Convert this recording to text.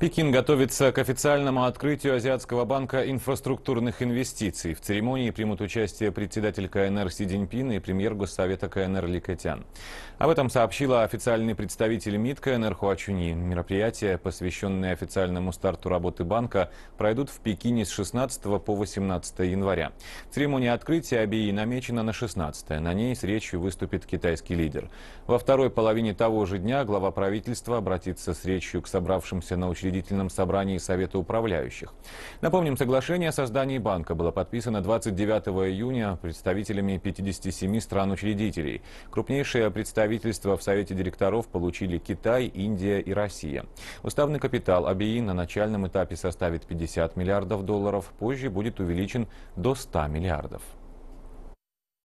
Пекин готовится к официальному открытию Азиатского банка инфраструктурных инвестиций. В церемонии примут участие председатель КНР Си Цзиньпин и премьер Госсовета КНР Ли Кэтян. Об этом сообщила официальный представитель МИД КНР Хуачуни. Мероприятия, посвященные официальному старту работы банка, пройдут в Пекине с 16 по 18 января. Церемония открытия АБИ намечена на 16. На ней с речью выступит китайский лидер. Во второй половине того же дня глава правительства обратится с речью к собравшимся на учреждении учредительном собрании Совета управляющих. Напомним, соглашение о создании банка было подписано 29 июня представителями 57 стран-учредителей. Крупнейшее представительство в Совете директоров получили Китай, Индия и Россия. Уставный капитал АБИ на начальном этапе составит 50 миллиардов долларов, позже будет увеличен до 100 миллиардов.